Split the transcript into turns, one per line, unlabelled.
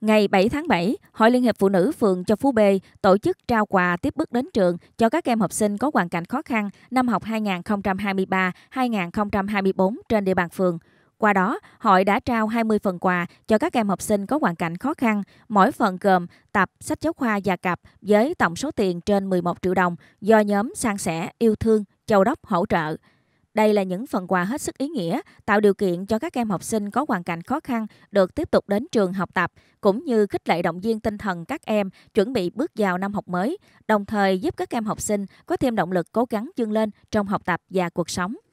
Ngày 7 tháng 7, Hội Liên hiệp Phụ nữ phường Châu Phú B tổ chức trao quà tiếp bước đến trường cho các em học sinh có hoàn cảnh khó khăn năm học 2023-2024 trên địa bàn phường. Qua đó, hội đã trao 20 phần quà cho các em học sinh có hoàn cảnh khó khăn, mỗi phần gồm tập, sách giáo khoa và cặp với tổng số tiền trên 11 triệu đồng do nhóm Sang sẻ, Yêu thương, Châu Đốc hỗ trợ. Đây là những phần quà hết sức ý nghĩa, tạo điều kiện cho các em học sinh có hoàn cảnh khó khăn được tiếp tục đến trường học tập, cũng như khích lệ động viên tinh thần các em chuẩn bị bước vào năm học mới, đồng thời giúp các em học sinh có thêm động lực cố gắng vươn lên trong học tập và cuộc sống.